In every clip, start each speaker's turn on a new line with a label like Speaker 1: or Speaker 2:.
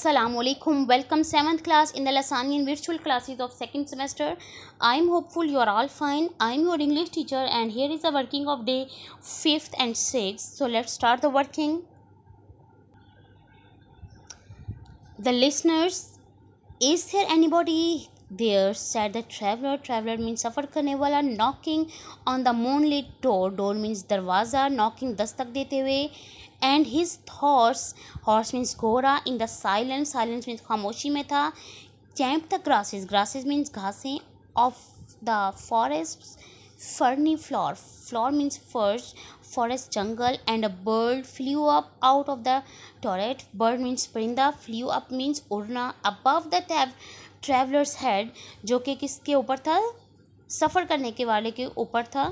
Speaker 1: Alaikum. Welcome 7th class in the Lasanian virtual classes of 2nd semester. I am hopeful you are all fine. I am your English teacher and here is the working of day 5th and 6th. So let's start the working. The listeners, is there anybody there said the traveler traveler means safar karne wala knocking on the moonlit door door means darwaza knocking dastak dete hue and his horse horse means घोड़ा in the silence silence means खामोशी में था champ the grasses grasses means घासें of the forest ferny floor floor means फर्स्ट forest जंगल and a bird flew up out of the toilet bird means परिंदा flew up means उड़ना above the travellers head जो कि किसके ऊपर था सफ़र करने के वाले के ऊपर था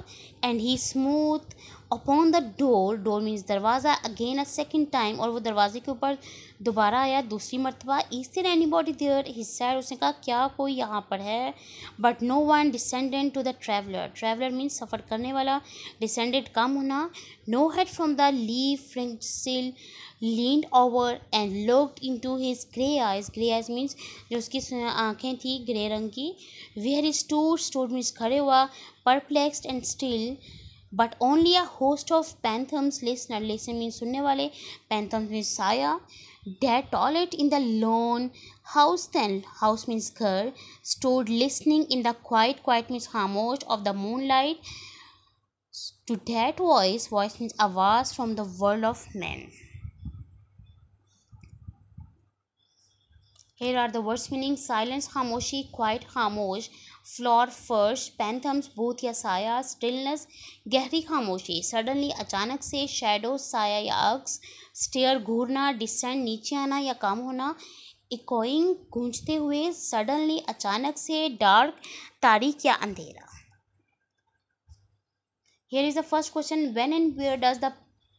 Speaker 1: and he smote upon the door door means दरवाज़ा अगेन अ सेकेंड टाइम और वो दरवाजे के ऊपर दोबारा आया दूसरी मरतबा इस एनी बॉडी देयर हिस्सा उसने कहा क्या कोई यहाँ पर है but no one descended to the traveller traveller means सफ़र करने वाला डिसेंडेंट कम होना no head from the leaf fringed sill leaned over and looked into his grey eyes grey eyes means जो उसकी आँखें थी ग्रे रंग की where is to stood means खड़े हुआ perplexed and still but only a host of panthers listener listen means sunne wale panthers means saya their toilet in the lone house then house means girl stood listening in the quiet quiet means harmony of the moonlight to that voice voice means a from the world of men here are the words meaning silence खामोशी quiet खामोश floor फर्श phantoms भूत या साया stillness गहरी खामोशी suddenly अचानक से शेडो साया या अक्स स्टेयर घूरना डिसेंट नीचे आना या कम होना इकोइंग गूंजते हुए सडनली अचानक से डार्क तारीख या अंधेरा here is the first question when and where does the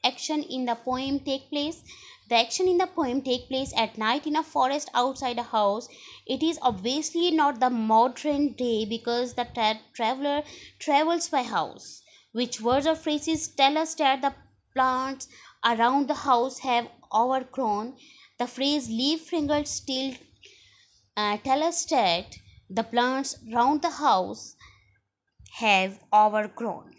Speaker 1: action in the poem take place? The action in the poem take place at night in a forest outside a house. It is obviously not the modern day because the tra traveler travels by house. Which words or phrases tell us that the plants around the house have overgrown? The phrase leaf fringed still uh, tell us that the plants round the house have overgrown.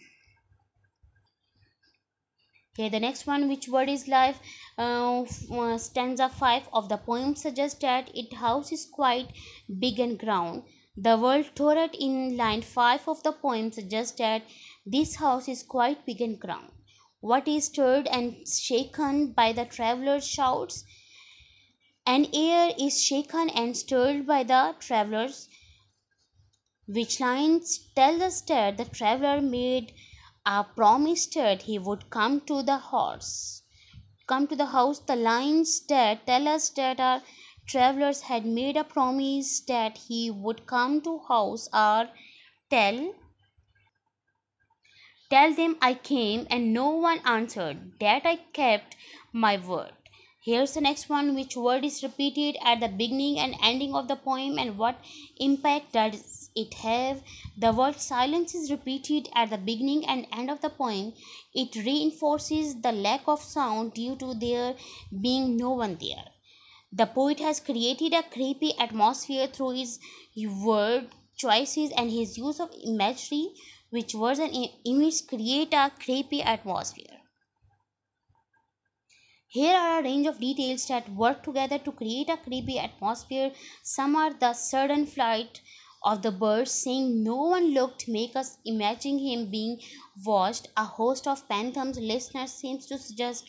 Speaker 1: Okay, the next one, which word is life? Uh, uh, stanza 5 of the poem suggests that it house is quite big and ground. The word turret in line 5 of the poem suggests that this house is quite big and ground. What is stirred and shaken by the traveler's shouts? An air is shaken and stirred by the traveler's, which lines tell us that the traveler made uh, promised her he would come to the horse come to the house the lines there tell us that our travelers had made a promise that he would come to house Or tell tell them i came and no one answered that i kept my word Here's the next one which word is repeated at the beginning and ending of the poem and what impact does it have. The word silence is repeated at the beginning and end of the poem. It reinforces the lack of sound due to there being no one there. The poet has created a creepy atmosphere through his word choices and his use of imagery, which words and images create a creepy atmosphere. Here are a range of details that work together to create a creepy atmosphere. Some are the sudden flight of the birds, saying no one looked make us imagine him being watched. A host of Pantham's listeners seems to suggest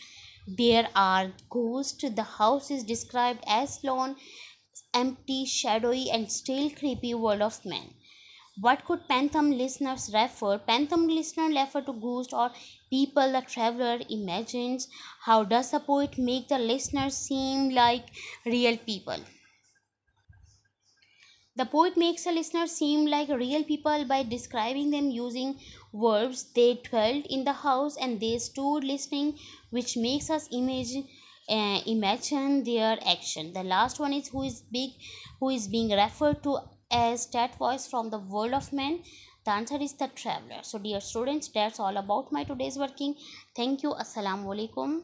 Speaker 1: there are ghosts. The house is described as lone, empty, shadowy, and still creepy world of men. What could Pantham listeners refer? Pantham listener refer to ghosts or people the traveler imagines. How does the poet make the listeners seem like real people? The poet makes a listener seem like real people by describing them using verbs. They dwelt in the house and they stood listening, which makes us imagine. Uh, imagine their action the last one is who is big who is being referred to as that voice from the world of men the answer is the traveler so dear students that's all about my today's working thank you assalamu alaikum